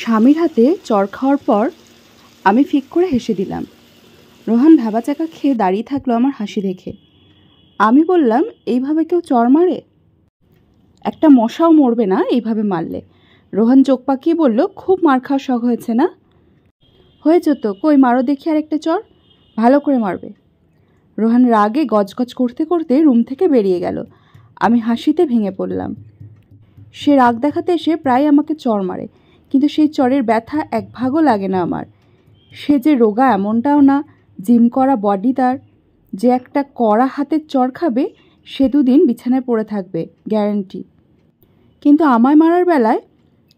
স্বামীর হাতে চর খাওয়ার পর আমি ফিক করে হেসে দিলাম রোহান ভাবা চাকা খেয়ে দাঁড়িয়ে থাকলো আমার হাসি দেখে আমি বললাম এইভাবে কেউ চর মারে একটা মশাও মরবে না এইভাবে মারলে রোহান চোখ পাকিয়ে বলল খুব মার খাওয়া শখ হয়েছে না হয়েছে তো কই মারো দেখি আর একটা চর ভালো করে মারবে রোহান রাগে গজগজ করতে করতে রুম থেকে বেরিয়ে গেল আমি হাসিতে ভেঙে পড়লাম সে রাগ দেখাতে এসে প্রায় আমাকে চর মারে কিন্তু সেই চরের ব্যথা এক ভাগও লাগে না আমার সে যে রোগা এমনটাও না জিম করা বডি তার যে একটা কড়া হাতের চর খাবে সে দুদিন বিছানায় পড়ে থাকবে গ্যারেন্টি কিন্তু আমায় মারার বেলায়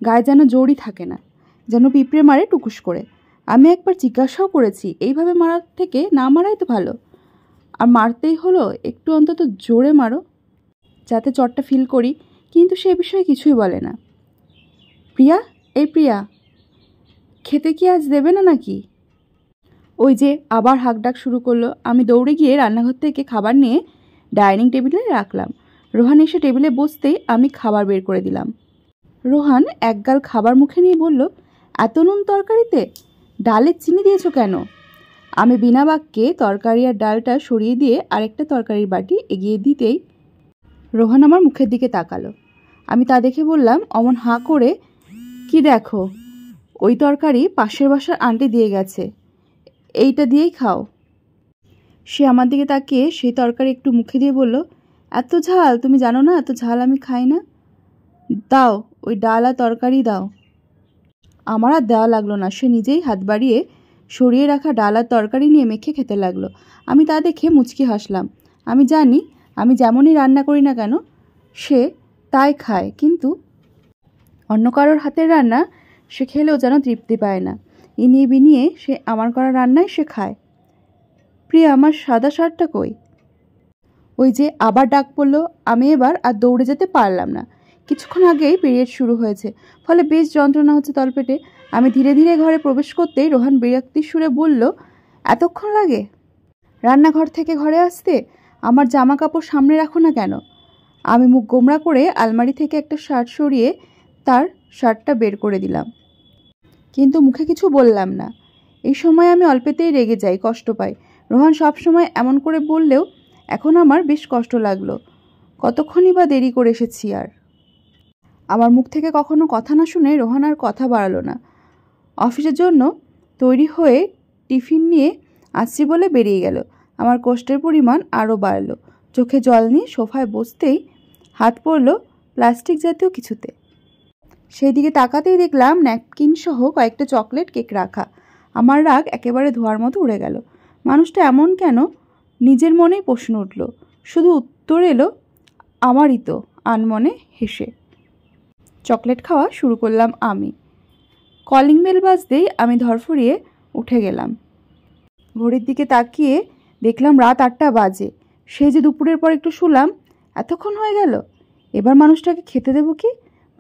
গায়ে যেন জোরই থাকে না যেন পিঁপড়ে মারে টুকুস করে আমি একবার জিজ্ঞাসাও করেছি এইভাবে মারার থেকে না মারাই তো ভালো আর মারতেই হলো একটু অন্তত জোরে মারো যাতে চটটা ফিল করি কিন্তু সে বিষয়ে কিছুই বলে না প্রিয়া এই প্রিয়া খেতে কি আজ দেবে না নাকি ওই যে আবার ডাক শুরু করলো আমি দৌড়ে গিয়ে রান্নাঘর থেকে খাবার নিয়ে ডাইনিং টেবিলে রাখলাম রোহান এসে টেবিলে বসতেই আমি খাবার বের করে দিলাম রোহান একগাল খাবার মুখে নিয়ে বলল এত নুন তরকারিতে ডালে চিনি দিয়েছো কেন আমি বিনা বাক্যে তরকারি আর ডালটা সরিয়ে দিয়ে আরেকটা তরকারির বাটি এগিয়ে দিতেই রোহান আমার মুখের দিকে তাকালো আমি তা দেখে বললাম অমন হাঁ করে কি দেখো ওই তরকারি পাশের বাসার আন্টি দিয়ে গেছে এইটা দিয়েই খাও সে আমার দিকে তাকিয়ে সেই তরকারি একটু মুখে দিয়ে বলল এত ঝাল তুমি জানো না এত ঝাল আমি খাই না দাও ওই ডাল আর তরকারি দাও আমার আর দেওয়া লাগলো না সে নিজেই হাত বাড়িয়ে সরিয়ে রাখা ডাল আর তরকারি নিয়ে মেখে খেতে লাগলো আমি তা দেখে মুচকি হাসলাম আমি জানি আমি যেমনই রান্না করি না কেন সে তাই খায় কিন্তু অন্য কারোর হাতের রান্না সে খেলেও যেন তৃপ্তি পায় না ইনিয়ে বিনিয়ে সে আমার করা রান্নায় সে খায় প্রিয়া আমার সাদা শার্টটা কই ওই যে আবার ডাক পড়লো আমি এবার আর দৌড়ে যেতে পারলাম না কিছুক্ষণ আগেই পিরিয়ড শুরু হয়েছে ফলে বেশ যন্ত্রণা হচ্ছে তলপেটে আমি ধীরে ধীরে ঘরে প্রবেশ করতেই রোহান বিরক্তির সুরে বলল এতক্ষণ লাগে রান্নাঘর থেকে ঘরে আসতে আমার জামা কাপড় সামনে রাখো না কেন আমি মুখ গোমরা করে আলমারি থেকে একটা শার্ট সরিয়ে তার শার্টটা বের করে দিলাম কিন্তু মুখে কিছু বললাম না এই সময় আমি অল্পেতেই রেগে যাই কষ্ট পাই রোহান সব সময় এমন করে বললেও এখন আমার বেশ কষ্ট লাগলো কতক্ষণই বা দেরি করে এসেছি আর আমার মুখ থেকে কখনো কথা না শুনে রোহান আর কথা বাড়ালো না অফিসের জন্য তৈরি হয়ে টিফিন নিয়ে আসছি বলে বেরিয়ে গেল আমার কষ্টের পরিমাণ আরও বাড়লো চোখে জল নিয়ে সোফায় বসতেই হাত পড়ল প্লাস্টিক জাতীয় কিছুতে সেই দিকে তাকাতেই দেখলাম ন্যাপকিন সহ কয়েকটা চকলেট কেক রাখা আমার রাগ একেবারে ধোয়ার মতো উড়ে গেল মানুষটা এমন কেন নিজের মনেই প্রশ্ন উঠল শুধু উত্তর এলো আমারই তো আনমনে হেসে চকলেট খাওয়া শুরু করলাম আমি কলিং বেল বাজতেই আমি ধরফরিয়ে উঠে গেলাম ঘড়ির দিকে তাকিয়ে দেখলাম রাত আটটা বাজে সে যে দুপুরের পর একটু শুলাম এতক্ষণ হয়ে গেল এবার মানুষটাকে খেতে দেবো কি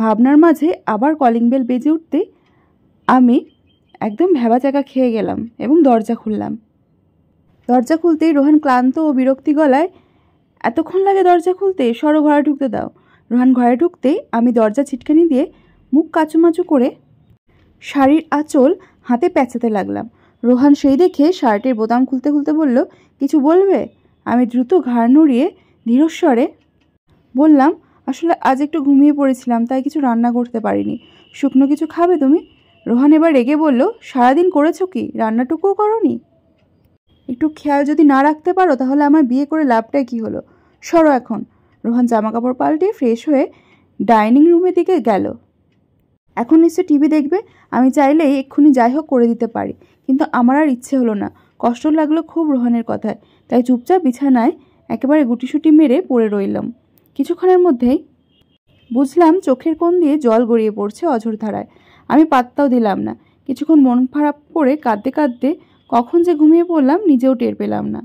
ভাবনার মাঝে আবার কলিং বেল বেজে উঠতে আমি একদম ভেবা চাকা খেয়ে গেলাম এবং দরজা খুললাম দরজা খুলতেই রোহান ক্লান্ত ও বিরক্তি গলায় এতক্ষণ লাগে দরজা খুলতে সরো ঘরে ঢুকতে দাও রোহান ঘরে ঢুকতেই আমি দরজা ছিটকানি দিয়ে মুখ কাচুমাচু করে শাড়ির আঁচল হাতে প্যাঁচাতে লাগলাম রোহান সেই দেখে শার্টের বোতাম খুলতে খুলতে বলল কিছু বলবে আমি দ্রুত ঘাড় নড়িয়ে ধীরস্বরে বললাম আসলে আজ একটু ঘুমিয়ে পড়েছিলাম তাই কিছু রান্না করতে পারিনি শুকনো কিছু খাবে তুমি রোহান এবার রেগে বলল সারাদিন করেছো কি রান্নাটুকুও করনি একটু খেয়াল যদি না রাখতে পারো তাহলে আমার বিয়ে করে লাভটা কি হলো সরো এখন রোহান জামা কাপড় পাল্টে ফ্রেশ হয়ে ডাইনিং রুমের দিকে গেল এখন নিশ্চয় টিভি দেখবে আমি চাইলেই এক্ষুনি যাই হোক করে দিতে পারি কিন্তু আমার আর ইচ্ছে হলো না কষ্ট লাগলো খুব রোহানের কথায় তাই চুপচাপ বিছানায় একেবারে গুটিসুটি মেরে পড়ে রইলাম কিছুক্ষণের মধ্যেই বুঝলাম চোখের কোণ দিয়ে জল গড়িয়ে পড়ছে অঝোরধারায় ধারায় আমি পাত্তাও দিলাম না কিছুক্ষণ মন খারাপ করে কাঁদতে কাঁদতে কখন যে ঘুমিয়ে পড়লাম নিজেও টের পেলাম না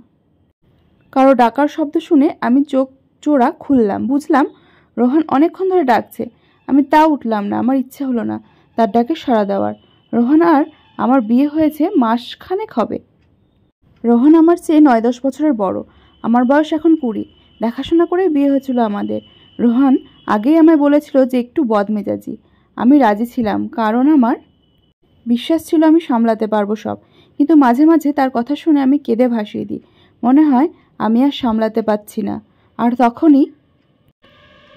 কারো ডাকার শব্দ শুনে আমি চোখ চোরা খুললাম বুঝলাম রোহান অনেকক্ষণ ধরে ডাকছে আমি তা উঠলাম না আমার ইচ্ছে হলো না তার ডাকে সাড়া দেওয়ার রোহান আর আমার বিয়ে হয়েছে মাসখানেক হবে রোহন আমার চেয়ে নয় দশ বছরের বড় আমার বয়স এখন কুড়ি দেখাশোনা করে বিয়ে হয়েছিল আমাদের রোহান আগেই আমায় বলেছিল যে একটু বদমেজাজি আমি রাজি ছিলাম কারণ আমার বিশ্বাস ছিল আমি সামলাতে পারবো সব কিন্তু মাঝে মাঝে তার কথা শুনে আমি কেঁদে ভাসিয়ে দিই মনে হয় আমি আর সামলাতে পারছি না আর তখনই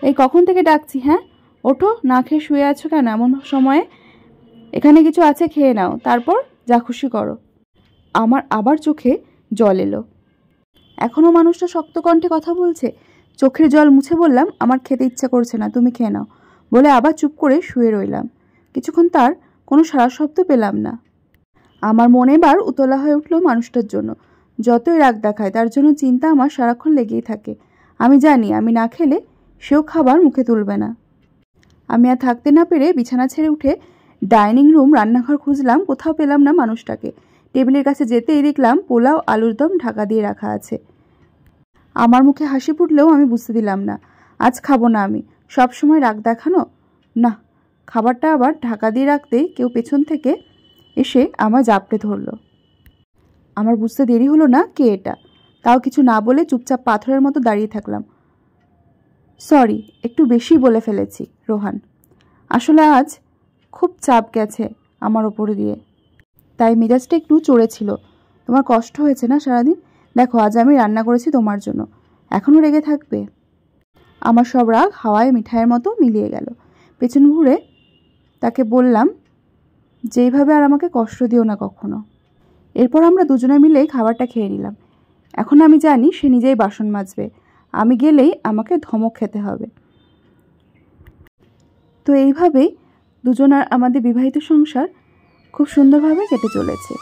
এই কখন থেকে ডাকছি হ্যাঁ ওঠো না খেয়ে শুয়ে আছো কেন এমন সময়ে এখানে কিছু আছে খেয়ে নাও তারপর যা খুশি করো আমার আবার চোখে জল এলো এখনও মানুষটা শক্ত কণ্ঠে কথা বলছে চোখের জল মুছে বললাম আমার খেতে ইচ্ছা করছে না তুমি খেয়ে নাও বলে আবার চুপ করে শুয়ে রইলাম কিছুক্ষণ তার কোনো সারা শব্দ পেলাম না আমার মনে এবার উতলা হয়ে উঠল মানুষটার জন্য যতই রাগ দেখায় তার জন্য চিন্তা আমার সারাক্ষণ লেগেই থাকে আমি জানি আমি না খেলে সেও খাবার মুখে তুলবে না আমি আর থাকতে না পেরে বিছানা ছেড়ে উঠে ডাইনিং রুম রান্নাঘর খুঁজলাম কোথাও পেলাম না মানুষটাকে টেবিলের কাছে যেতেই দেখলাম পোলাও আলুর দম ঢাকা দিয়ে রাখা আছে আমার মুখে হাসি ফুটলেও আমি বুঝতে দিলাম না আজ খাবো না আমি সব সময় রাগ দেখানো না খাবারটা আবার ঢাকা দিয়ে রাখতেই কেউ পেছন থেকে এসে আমার জাপটে ধরল আমার বুঝতে দেরি হলো না কে এটা তাও কিছু না বলে চুপচাপ পাথরের মতো দাঁড়িয়ে থাকলাম সরি একটু বেশি বলে ফেলেছি রোহান আসলে আজ খুব চাপ গেছে আমার ওপর দিয়ে তাই মেজাজটা একটু চড়েছিল তোমার কষ্ট হয়েছে না সারাদিন দেখো আজ আমি রান্না করেছি তোমার জন্য এখনও রেগে থাকবে আমার সব রাগ হাওয়ায় মিঠাইয়ের মতো মিলিয়ে গেল পেছন ঘুরে তাকে বললাম যেইভাবে আর আমাকে কষ্ট দিও না কখনো এরপর আমরা দুজনে মিলে খাবারটা খেয়ে নিলাম এখন আমি জানি সে নিজেই বাসন মাজবে আমি গেলেই আমাকে ধমক খেতে হবে তো এইভাবেই দুজনার আমাদের বিবাহিত সংসার খুব সুন্দরভাবে কেটে চলেছে